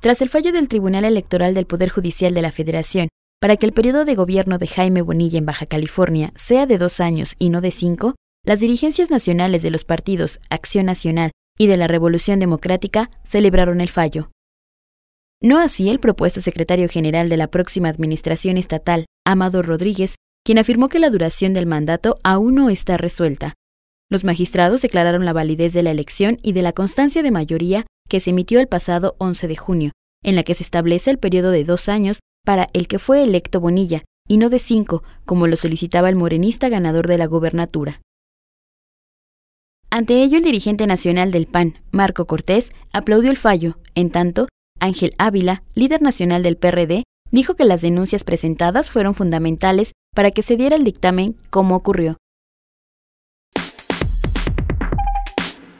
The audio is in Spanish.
Tras el fallo del Tribunal Electoral del Poder Judicial de la Federación, para que el periodo de gobierno de Jaime Bonilla en Baja California sea de dos años y no de cinco, las dirigencias nacionales de los partidos Acción Nacional y de la Revolución Democrática celebraron el fallo. No así el propuesto secretario general de la próxima administración estatal, Amado Rodríguez, quien afirmó que la duración del mandato aún no está resuelta. Los magistrados declararon la validez de la elección y de la constancia de mayoría que se emitió el pasado 11 de junio, en la que se establece el periodo de dos años para el que fue electo Bonilla, y no de cinco, como lo solicitaba el morenista ganador de la gubernatura. Ante ello, el dirigente nacional del PAN, Marco Cortés, aplaudió el fallo. En tanto, Ángel Ávila, líder nacional del PRD, dijo que las denuncias presentadas fueron fundamentales para que se diera el dictamen como ocurrió,